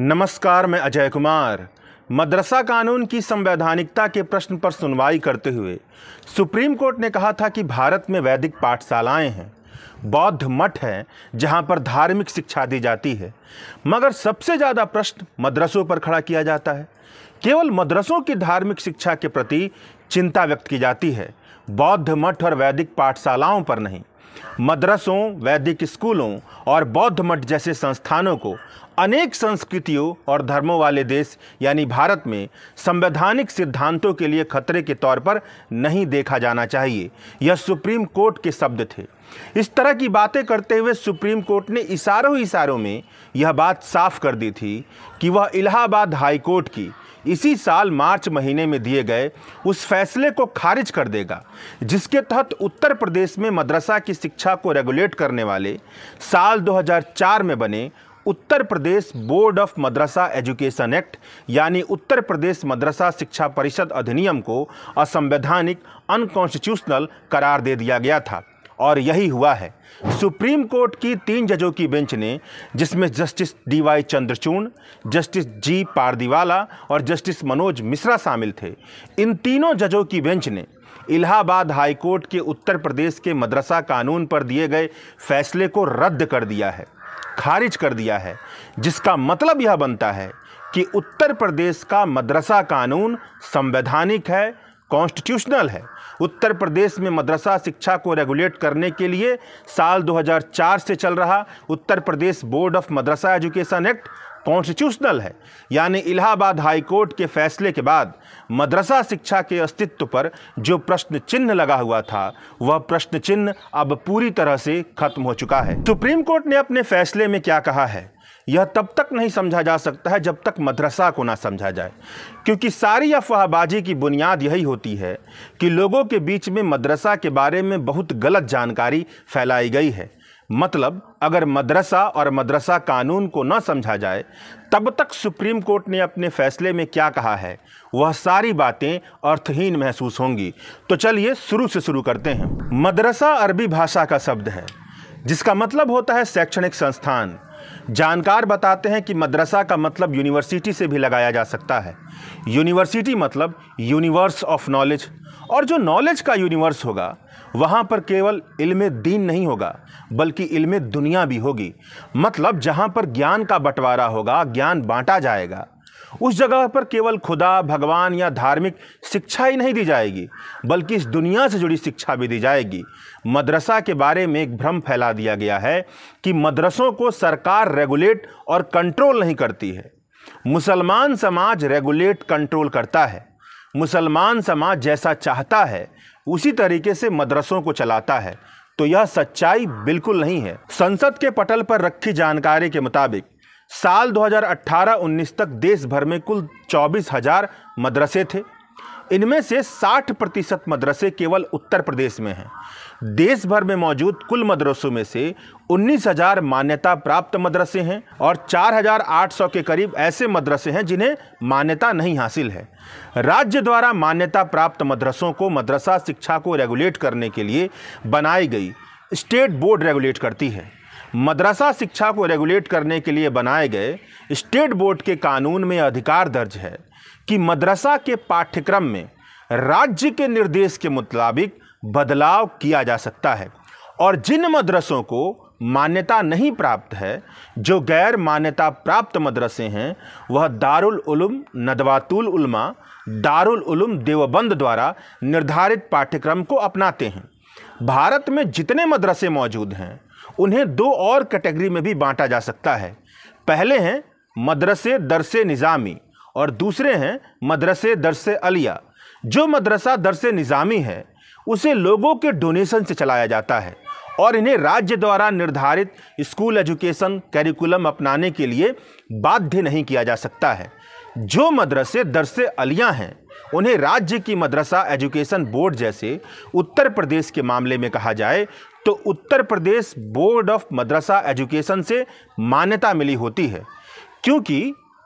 नमस्कार मैं अजय कुमार मदरसा कानून की संवैधानिकता के प्रश्न पर सुनवाई करते हुए सुप्रीम कोर्ट ने कहा था कि भारत में वैदिक पाठशालाएं हैं बौद्ध मठ हैं जहां पर धार्मिक शिक्षा दी जाती है मगर सबसे ज़्यादा प्रश्न मदरसों पर खड़ा किया जाता है केवल मदरसों की धार्मिक शिक्षा के प्रति चिंता व्यक्त की जाती है बौद्ध मठ और वैदिक पाठशालाओं पर नहीं मदरसों वैदिक स्कूलों और बौद्ध मठ जैसे संस्थानों को अनेक संस्कृतियों और धर्मों वाले देश यानी भारत में संवैधानिक सिद्धांतों के लिए खतरे के तौर पर नहीं देखा जाना चाहिए यह सुप्रीम कोर्ट के शब्द थे इस तरह की बातें करते हुए सुप्रीम कोर्ट ने इशारों इशारों में यह बात साफ कर दी थी कि वह इलाहाबाद हाई कोर्ट की इसी साल मार्च महीने में दिए गए उस फैसले को खारिज कर देगा जिसके तहत उत्तर प्रदेश में मदरसा की शिक्षा को रेगुलेट करने वाले साल 2004 में बने Uttar Pradesh board of Madrasa education act यानी उत्तर प्रदेश मदरसा शिक्षा परिषद अधिनियम को असंवैधानिक अनकॉन्स्टिट्यूशनल करार दे दिया गया था और यही हुआ है सुप्रीम कोर्ट की तीन जजों की बेंच ने जिसमें justice D Y Chandrachud justice J Pardiwala और जस्टिस मनोज मिश्रा शामिल थे इन तीनों जजों की बेंच ने इलाहाबाद हाई कोर्ट के उत्तर प्रदेश के मदरसा कानून पर दिए गए फैसले को रद्द कर दिया है खारिज कर दिया है जिसका मतलब यह बनता है कि उत्तर प्रदेश का मदरसा कानून संवैधानिक है कॉन्स्टिट्यूशनल है उत्तर प्रदेश में मदरसा शिक्षा को रेगुलेट करने के लिए साल 2004 से चल रहा Uttar Pradesh board of Madrasa education act constitutional है यानी इलाहाबाद हाई कोर्ट के फैसले के बाद मदरसा शिक्षा के अस्तित्व पर जो प्रश्न चिन्ह लगा हुआ था वह प्रश्न चिन्ह अब पूरी तरह से खत्म हो चुका है सुप्रीम कोर्ट ने अपने फैसले में क्या कहा है यह तब तक नहीं समझा जा सकता है जब तक मदरसा को ना समझा जाए क्योंकि सारी अफवाहबाजी की बुनियाद यही होती है कि लोगों के बीच में मदरसा के बारे में बहुत गलत जानकारी फैलाई गई है मतलब अगर मदरसा और मदरसा कानून को ना समझा जाए तब तक सुप्रीम कोर्ट ने अपने फैसले में क्या कहा है वह सारी बातें अर्थहीन महसूस होंगी तो चलिए शुरू से शुरू करते हैं मदरसा अरबी भाषा का शब्द है जिसका मतलब होता है शैक्षणिक संस्थान जानकार बताते हैं कि मदरसा का मतलब यूनिवर्सिटी से भी लगाया जा सकता है यूनिवर्सिटी मतलब यूनिवर्स ऑफ नॉलेज और जो नॉलेज का यूनिवर्स होगा वहाँ पर केवल इल्म दीन नहीं होगा बल्कि इल्म दुनिया भी होगी मतलब जहाँ पर ज्ञान का बंटवारा होगा ज्ञान बांटा जाएगा उस जगह पर केवल खुदा भगवान या धार्मिक शिक्षा ही नहीं दी जाएगी बल्कि इस दुनिया से जुड़ी शिक्षा भी दी जाएगी मदरसा के बारे में एक भ्रम फैला दिया गया है कि मदरसों को सरकार रेगुलेट और कंट्रोल नहीं करती है मुसलमान समाज रेगुलेट कंट्रोल करता है मुसलमान समाज जैसा चाहता है उसी तरीके से मदरसों को चलाता है तो यह सच्चाई बिल्कुल नहीं है संसद के पटल पर रखी जानकारी के मुताबिक साल 2018-19 तक देश भर में कुल चौबीस हजार मदरसे थे इनमें से 60 प्रतिशत मदरसे केवल उत्तर प्रदेश में हैं देश भर में मौजूद कुल मदरसों में से 19,000 मान्यता प्राप्त मदरसे हैं और 4,800 के करीब ऐसे मदरसे हैं जिन्हें मान्यता नहीं हासिल है राज्य द्वारा मान्यता प्राप्त मदरसों को मदरसा शिक्षा को रेगुलेट करने के लिए बनाई गई स्टेट बोर्ड रेगुलेट करती है मदरसा शिक्षा को रेगुलेट करने के लिए बनाए गए स्टेट बोर्ड के कानून में अधिकार दर्ज है कि मदरसा के पाठ्यक्रम में राज्य के निर्देश के मुताबिक बदलाव किया जा सकता है और जिन मदरसों को मान्यता नहीं प्राप्त है जो गैर मान्यता प्राप्त मदरसे हैं वह दारुल उलूम नदवातुल उलमा दारुल उलूम देवबंद द्वारा निर्धारित पाठ्यक्रम को अपनाते हैं भारत में जितने मदरसे मौजूद हैं उन्हें दो और कैटेगरी में भी बांटा जा सकता है पहले हैं मदरसे दरस निज़ामी और दूसरे हैं मदरसे दरस अलिया जो मदरसा दरस निज़ामी है उसे लोगों के डोनेशन से चलाया जाता है और इन्हें राज्य द्वारा निर्धारित स्कूल एजुकेशन करिकुलम अपनाने के लिए बाध्य नहीं किया जा सकता है जो मदरसे दरसे अलियाँ हैं उन्हें राज्य की मदरसा एजुकेशन बोर्ड जैसे उत्तर प्रदेश के मामले में कहा जाए तो Uttar Pradesh board of Madrasa education से मान्यता मिली होती है क्योंकि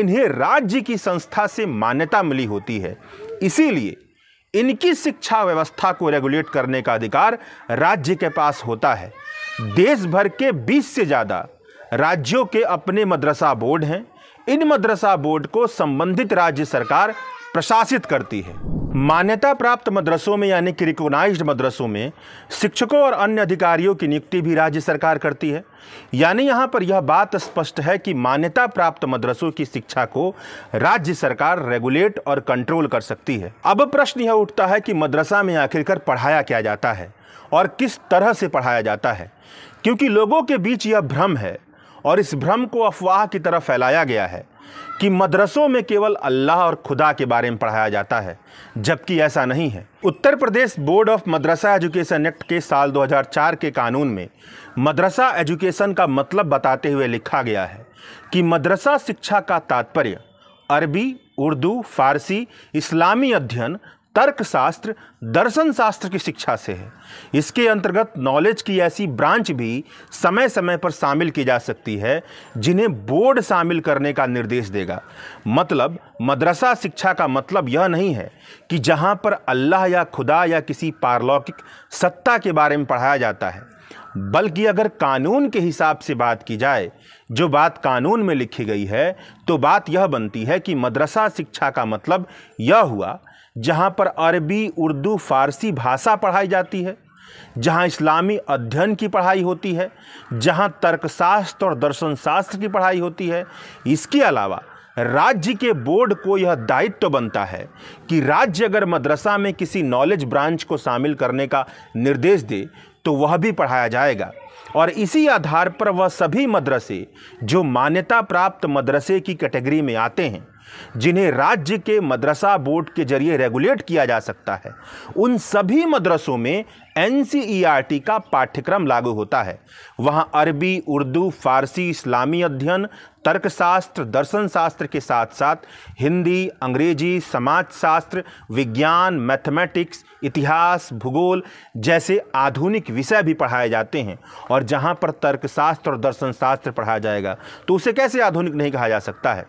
इन्हें राज्य की संस्था से मान्यता मिली होती है इसीलिए इनकी शिक्षा व्यवस्था को रेगुलेट करने का अधिकार राज्य के पास होता है देश भर के 20 से ज़्यादा राज्यों के अपने मदरसा बोर्ड हैं इन मदरसा बोर्ड को संबंधित राज्य सरकार प्रशासित करती है मान्यता प्राप्त मदरसों में यानी कि रिकोगनाइज मदरसों में शिक्षकों और अन्य अधिकारियों की नियुक्ति भी राज्य सरकार करती है यानी यहाँ पर यह बात स्पष्ट है कि मान्यता प्राप्त मदरसों की शिक्षा को राज्य सरकार रेगुलेट और कंट्रोल कर सकती है अब प्रश्न यह उठता है कि मदरसा में आखिरकार पढ़ाया क्या जाता है और किस तरह से पढ़ाया जाता है क्योंकि लोगों के बीच यह भ्रम है और इस भ्रम को अफवाह की तरह फैलाया गया है कि मदरसों में केवल अल्लाह और खुदा के बारे में पढ़ाया जाता है जबकि ऐसा नहीं है Uttar Pradesh board of Madrasa education act के साल 2004 के कानून में मदरसा एजुकेशन का मतलब बताते हुए लिखा गया है कि मदरसा शिक्षा का तात्पर्य अरबी उर्दू फारसी इस्लामी अध्ययन तर्क शास्त्र दर्शन शास्त्र की शिक्षा से है इसके अंतर्गत नॉलेज की ऐसी ब्रांच भी समय समय पर शामिल की जा सकती है जिन्हें बोर्ड शामिल करने का निर्देश देगा मतलब मदरसा शिक्षा का मतलब यह नहीं है कि जहाँ पर अल्लाह या खुदा या किसी पारलौकिक सत्ता के बारे में पढ़ाया जाता है बल्कि अगर कानून के हिसाब से बात की जाए जो बात कानून में लिखी गई है तो बात यह बनती है कि मदरसा शिक्षा का मतलब यह हुआ जहाँ पर अरबी उर्दू फारसी भाषा पढ़ाई जाती है जहाँ इस्लामी अध्ययन की पढ़ाई होती है जहाँ तर्कशास्त्र और दर्शन शास्त्र की पढ़ाई होती है इसके अलावा राज्य के बोर्ड को यह दायित्व तो बनता है कि राज्य अगर मदरसा में किसी नॉलेज ब्रांच को शामिल करने का निर्देश दे तो वह भी पढ़ाया जाएगा और इसी आधार पर वह सभी मदरसे जो मान्यता प्राप्त मदरसे की कैटेगरी में आते हैं जिन्हें राज्य के मदरसा बोर्ड के जरिए रेगुलेट किया जा सकता है उन सभी मदरसों में एन e का पाठ्यक्रम लागू होता है वहाँ अरबी उर्दू फारसी इस्लामी अध्ययन तर्कशास्त्र दर्शन शास्त्र के साथ साथ हिंदी अंग्रेजी समाजशास्त्र विज्ञान मैथमेटिक्स इतिहास भूगोल जैसे आधुनिक विषय भी पढ़ाए जाते हैं और जहाँ पर तर्कशास्त्र और दर्शन शास्त्र पढ़ाया जाएगा तो उसे कैसे आधुनिक नहीं कहा जा सकता है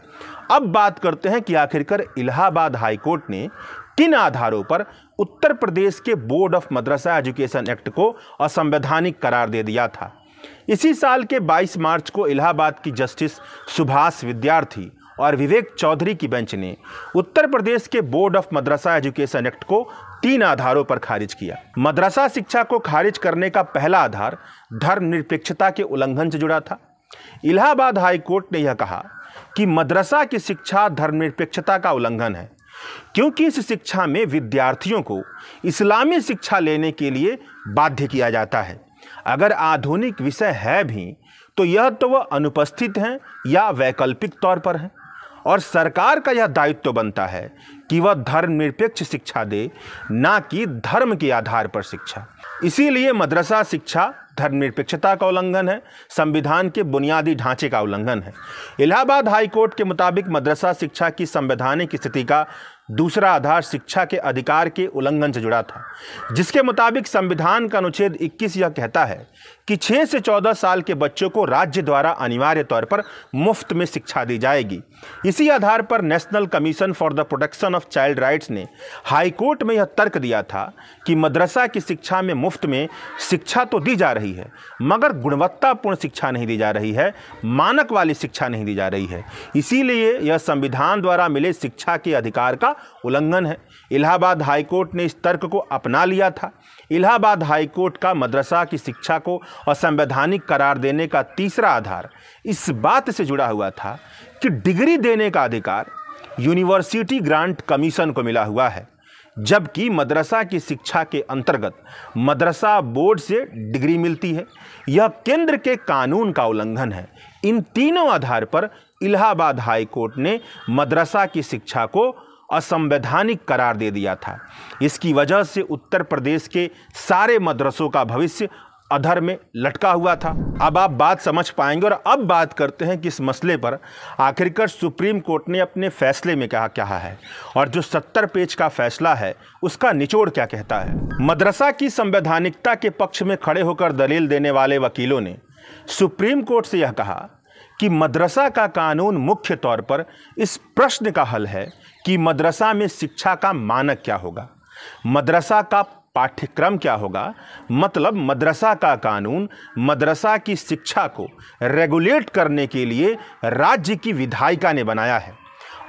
अब बात करते हैं कि आखिरकार इलाहाबाद हाईकोर्ट ने किन आधारों पर उत्तर प्रदेश के board of Madrasa education act को असंवैधानिक करार दे दिया था इसी साल के 22 मार्च को इलाहाबाद की जस्टिस सुभाष विद्यार्थी और विवेक चौधरी की बेंच ने उत्तर प्रदेश के board of Madrasa education act को तीन आधारों पर खारिज किया मदरसा शिक्षा को खारिज करने का पहला आधार धर्मनिरपेक्षता के उल्लंघन से जुड़ा था इलाहाबाद हाई कोर्ट ने यह कहा कि मदरसा की शिक्षा धर्मनिरपेक्षता का उल्लंघन है क्योंकि इस शिक्षा में विद्यार्थियों को इस्लामी शिक्षा लेने के लिए बाध्य किया जाता है अगर आधुनिक विषय है भी तो यह तो वह अनुपस्थित हैं या वैकल्पिक तौर पर हैं और सरकार का यह दायित्व तो बनता है कि वह धर्मनिरपेक्ष शिक्षा दे ना कि धर्म के आधार पर शिक्षा इसीलिए मदरसा शिक्षा धर्मनिरपेक्षता का उल्लंघन है संविधान के बुनियादी ढांचे का उल्लंघन है इलाहाबाद हाईकोर्ट के मुताबिक मदरसा शिक्षा की संवैधानिक स्थिति का दूसरा आधार शिक्षा के अधिकार के उल्लंघन से जुड़ा था जिसके मुताबिक संविधान का अनुच्छेद 21 यह कहता है कि 6 से 14 साल के बच्चों को राज्य द्वारा अनिवार्य तौर पर मुफ्त में शिक्षा दी जाएगी इसी आधार पर national commission for the protection of child rights ने हाईकोर्ट में यह तर्क दिया था कि मदरसा की शिक्षा में मुफ्त में शिक्षा तो दी जा रही है मगर गुणवत्तापूर्ण शिक्षा नहीं दी जा रही है मानक वाली शिक्षा नहीं दी जा रही है इसीलिए यह संविधान द्वारा मिले शिक्षा के अधिकार का उल्लंघन है इलाहाबाद हाईकोर्ट ने इस तर्क को अपना लिया था इलाहाबाद हाईकोर्ट का मदरसा की शिक्षा को असंवैधानिक करार देने का तीसरा आधार इस बात से जुड़ा हुआ था कि डिग्री देने का अधिकार यूनिवर्सिटी ग्रांट कमीशन को मिला हुआ है जबकि मदरसा की शिक्षा के अंतर्गत मदरसा बोर्ड से डिग्री मिलती है यह केंद्र के कानून का उल्लंघन है इन तीनों आधार पर इलाहाबाद हाई कोर्ट ने मदरसा की शिक्षा को असंवैधानिक करार दे दिया था इसकी वजह से उत्तर प्रदेश के सारे मदरसों का भविष्य अधर में लटका हुआ था अब आप बात समझ पाएंगे और अब बात करते हैं कि इस मसले पर आखिरकार सुप्रीम कोर्ट ने अपने फैसले में क्या कहा है और जो सत्तर पेज का फैसला है उसका निचोड़ क्या कहता है मदरसा की संवैधानिकता के पक्ष में खड़े होकर दलील देने वाले वकीलों ने सुप्रीम कोर्ट से यह कहा कि मदरसा का कानून मुख्य तौर पर इस प्रश्न का हल है कि मदरसा में शिक्षा का मानक क्या होगा मदरसा का पाठ्यक्रम क्या होगा मतलब मदरसा का कानून मदरसा की शिक्षा को रेगुलेट करने के लिए राज्य की विधायिका ने बनाया है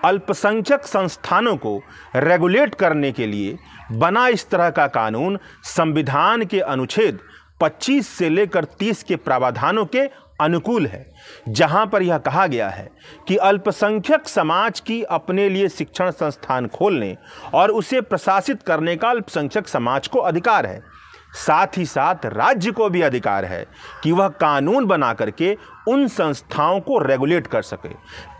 अल्पसंख्यक संस्थानों को रेगुलेट करने के लिए बना इस तरह का कानून संविधान के अनुच्छेद 25 से लेकर 30 के प्रावधानों के अनुकूल है जहां पर यह कहा गया है कि अल्पसंख्यक समाज की अपने लिए शिक्षण संस्थान खोलने और उसे प्रशासित करने का अल्पसंख्यक समाज को अधिकार है साथ ही साथ राज्य को भी अधिकार है कि वह कानून बना करके उन संस्थाओं को रेगुलेट कर सके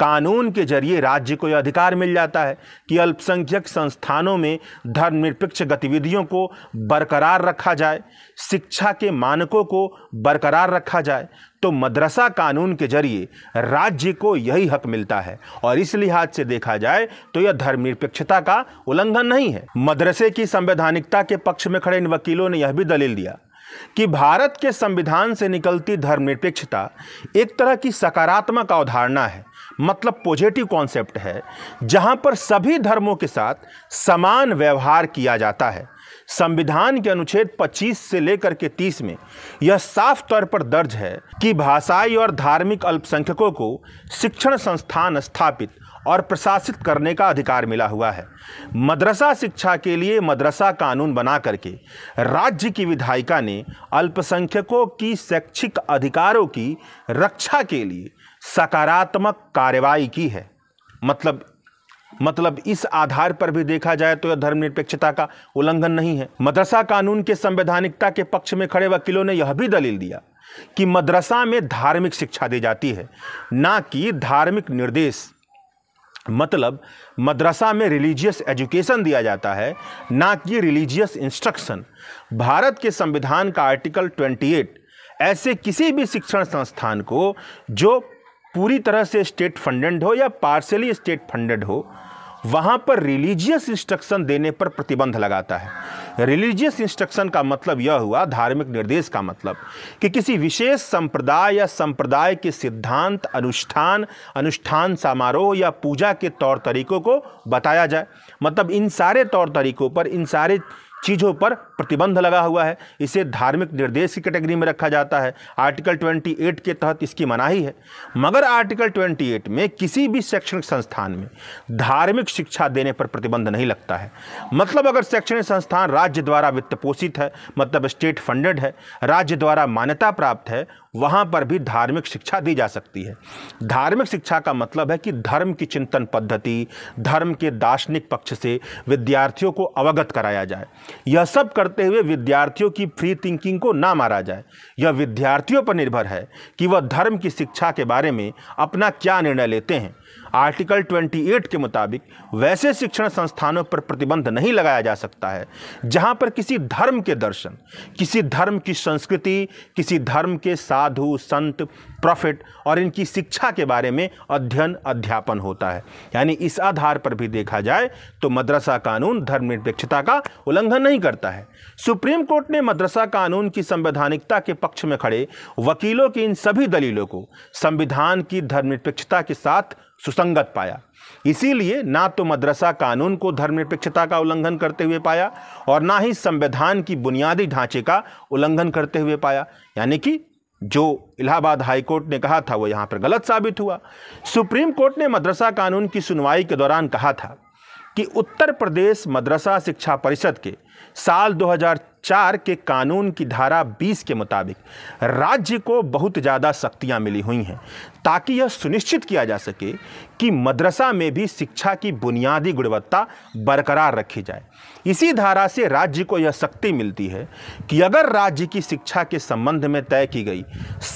कानून के जरिए राज्य को यह अधिकार मिल जाता है कि अल्पसंख्यक संस्थानों में धर्मनिरपेक्ष गतिविधियों को बरकरार रखा जाए शिक्षा के मानकों को बरकरार रखा जाए तो मदरसा कानून के जरिए राज्य को यही हक मिलता है और इस लिहाज से देखा जाए तो यह धर्मनिरपेक्षता का उल्लंघन नहीं है मदरसे की संवैधानिकता के पक्ष में खड़े इन वकीलों ने यह भी दलील दिया कि भारत के संविधान से निकलती धर्मनिरपेक्षता एक तरह की सकारात्मक अवधारणा है मतलब पॉजिटिव कॉन्सेप्ट है जहां पर सभी धर्मों के साथ समान व्यवहार किया जाता है संविधान के अनुच्छेद 25 से लेकर के 30 में यह साफ तौर पर दर्ज है कि भाषाई और धार्मिक अल्पसंख्यकों को शिक्षण संस्थान स्थापित और प्रशासित करने का अधिकार मिला हुआ है मदरसा शिक्षा के लिए मदरसा कानून बना करके राज्य की विधायिका ने अल्पसंख्यकों की शैक्षिक अधिकारों की रक्षा के लिए सकारात्मक कार्रवाई की है मतलब मतलब इस आधार पर भी देखा जाए तो यह धर्मनिरपेक्षता का उल्लंघन नहीं है मदरसा कानून के संवैधानिकता के पक्ष में खड़े वकीलों ने यह भी दलील दिया कि मदरसा में धार्मिक शिक्षा दी जाती है ना कि धार्मिक निर्देश मतलब मदरसा में रिलीजियस एजुकेशन दिया जाता है ना कि रिलीजियस इंस्ट्रक्शन भारत के संविधान का आर्टिकल 28 ऐसे किसी भी शिक्षण संस्थान को जो पूरी तरह से स्टेट फंडेड हो या पार्शली स्टेट फंडेड हो वहाँ पर रिलीजियस इंस्ट्रक्शन देने पर प्रतिबंध लगाता है रिलीजियस इंस्ट्रक्शन का मतलब यह हुआ धार्मिक निर्देश का मतलब कि किसी विशेष संप्रदाय या संप्रदाय के सिद्धांत अनुष्ठान अनुष्ठान समारोह या पूजा के तौर तरीकों को बताया जाए मतलब इन सारे तौर तरीकों पर इन सारे चीज़ों पर प्रतिबंध लगा हुआ है इसे धार्मिक निर्देश की कैटेगरी में रखा जाता है आर्टिकल 28 के तहत इसकी मनाही है मगर आर्टिकल 28 में किसी भी शैक्षणिक संस्थान में धार्मिक शिक्षा देने पर प्रतिबंध नहीं लगता है मतलब अगर शैक्षणिक संस्थान राज्य द्वारा वित्त पोषित है मतलब स्टेट फंडेड है राज्य द्वारा मान्यता प्राप्त है वहाँ पर भी धार्मिक शिक्षा दी जा सकती है धार्मिक शिक्षा का मतलब है कि धर्म की चिंतन पद्धति धर्म के दार्शनिक पक्ष से विद्यार्थियों को अवगत कराया जाए यह सब करते हुए विद्यार्थियों की फ्री थिंकिंग को ना मारा जाए यह विद्यार्थियों पर निर्भर है कि वह धर्म की शिक्षा के बारे में अपना क्या निर्णय लेते हैं आर्टिकल 28 के मुताबिक वैसे शिक्षण संस्थानों पर प्रतिबंध नहीं लगाया जा सकता है जहां पर किसी धर्म के दर्शन किसी धर्म की संस्कृति किसी धर्म के साधु संत प्रॉफिट और इनकी शिक्षा के बारे में अध्ययन अध्यापन होता है यानी इस आधार पर भी देखा जाए तो मदरसा कानून धर्मनिरपेक्षता का उल्लंघन नहीं करता है सुप्रीम कोर्ट ने मदरसा कानून की संवैधानिकता के पक्ष में खड़े वकीलों की इन सभी दलीलों को संविधान की धर्मनिरपेक्षता के साथ सुसंगत पाया इसीलिए ना तो मदरसा कानून को धर्मनिरपेक्षता का उल्लंघन करते हुए पाया और ना ही संविधान की बुनियादी ढांचे का उल्लंघन करते हुए पाया यानी कि जो इलाहाबाद हाईकोर्ट ने कहा था वो यहाँ पर गलत साबित हुआ सुप्रीम कोर्ट ने मदरसा कानून की सुनवाई के दौरान कहा था कि उत्तर प्रदेश मदरसा शिक्षा परिषद के साल चार के कानून की धारा 20 के मुताबिक राज्य को बहुत ज़्यादा शक्तियाँ मिली हुई हैं ताकि यह सुनिश्चित किया जा सके कि मदरसा में भी शिक्षा की बुनियादी गुणवत्ता बरकरार रखी जाए इसी धारा से राज्य को यह शक्ति मिलती है कि अगर राज्य की शिक्षा के संबंध में तय की गई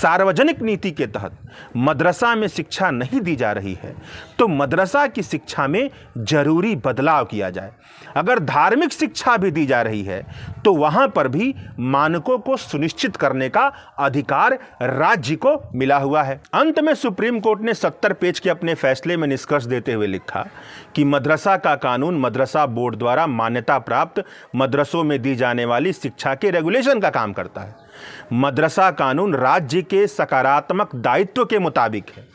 सार्वजनिक नीति के तहत मदरसा में शिक्षा नहीं दी जा रही है तो मदरसा की शिक्षा में ज़रूरी बदलाव किया जाए अगर धार्मिक शिक्षा भी दी जा रही है तो वहाँ पर भी मानकों को सुनिश्चित करने का अधिकार राज्य को मिला हुआ है अंत में सुप्रीम कोर्ट ने सत्तर पेज के अपने फैसले में निष्कर्ष देते हुए लिखा कि मदरसा का कानून मदरसा बोर्ड द्वारा मान्यता प्राप्त मदरसों में दी जाने वाली शिक्षा के रेगुलेशन का काम करता है मदरसा कानून राज्य के सकारात्मक दायित्व के मुताबिक है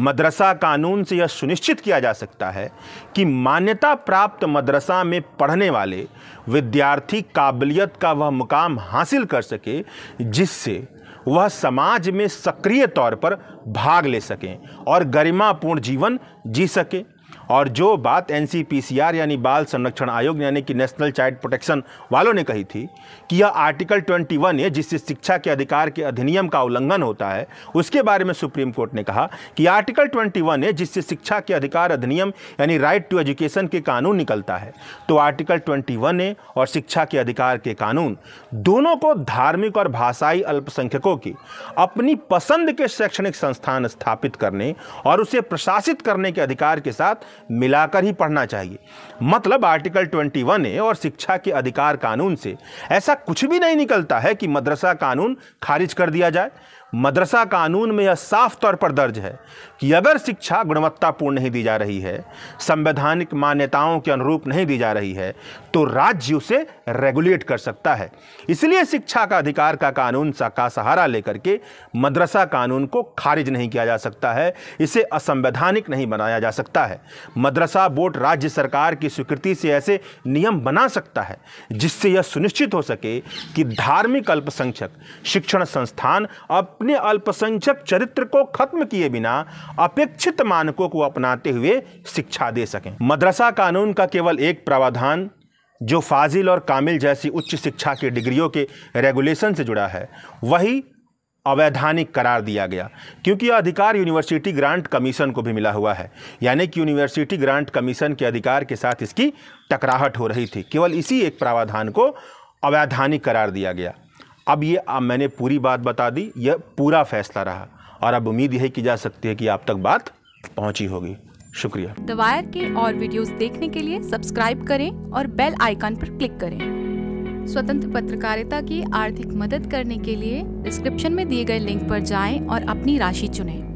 मदरसा कानून से यह सुनिश्चित किया जा सकता है कि मान्यता प्राप्त मदरसा में पढ़ने वाले विद्यार्थी काबिलियत का वह मुकाम हासिल कर सके जिससे वह समाज में सक्रिय तौर पर भाग ले सकें और गरिमापूर्ण जीवन जी सकें और जो बात एन यानी बाल संरक्षण आयोग यानी कि नेशनल चाइल्ड प्रोटेक्शन वालों ने कही थी कि यह आर्टिकल 21 है जिससे शिक्षा के अधिकार के अधिनियम का उल्लंघन होता है उसके बारे में सुप्रीम कोर्ट ने कहा कि आर्टिकल 21 है जिससे शिक्षा के अधिकार अधिनियम यानी राइट टू एजुकेशन के कानून निकलता है तो आर्टिकल ट्वेंटी है और शिक्षा के अधिकार के कानून दोनों को धार्मिक और भाषाई अल्पसंख्यकों की अपनी पसंद के शैक्षणिक संस्थान स्थापित करने और उसे प्रशासित करने के अधिकार के साथ मिलाकर ही पढ़ना चाहिए मतलब आर्टिकल 21 ए और शिक्षा के अधिकार कानून से ऐसा कुछ भी नहीं निकलता है कि मदरसा कानून खारिज कर दिया जाए मदरसा कानून में यह साफ तौर पर दर्ज है कि अगर शिक्षा गुणवत्तापूर्ण नहीं दी जा रही है संवैधानिक मान्यताओं के अनुरूप नहीं दी जा रही है तो राज्य उसे रेगुलेट कर सकता है इसलिए शिक्षा का अधिकार का कानून का सहारा लेकर के मदरसा कानून को खारिज नहीं किया जा सकता है इसे असंवैधानिक नहीं बनाया जा सकता है मदरसा बोर्ड राज्य सरकार की स्वीकृति से ऐसे नियम बना सकता है जिससे यह सुनिश्चित हो सके कि धार्मिक अल्पसंख्यक शिक्षण संस्थान अब अपने अल्पसंख्यक चरित्र को खत्म किए बिना अपेक्षित मानकों को अपनाते हुए शिक्षा दे सकें मदरसा कानून का केवल एक प्रावधान जो फाजिल और कामिल जैसी उच्च शिक्षा की डिग्रियों के रेगुलेशन से जुड़ा है वही अवैधानिक करार दिया गया क्योंकि यह अधिकार यूनिवर्सिटी ग्रांट कमीशन को भी मिला हुआ है यानी कि यूनिवर्सिटी ग्रांट कमीशन के अधिकार के साथ इसकी टकराहट हो रही थी केवल इसी एक प्रावधान को अवैधानिक करार दिया गया अब ये आ, मैंने पूरी बात बता दी यह पूरा फैसला रहा और अब उम्मीद यही की जा सकती है कि आप तक बात पहुंची होगी शुक्रिया दवायर के और वीडियोस देखने के लिए सब्सक्राइब करें और बेल आइकन पर क्लिक करें स्वतंत्र पत्रकारिता की आर्थिक मदद करने के लिए डिस्क्रिप्शन में दिए गए लिंक पर जाएं और अपनी राशि चुनें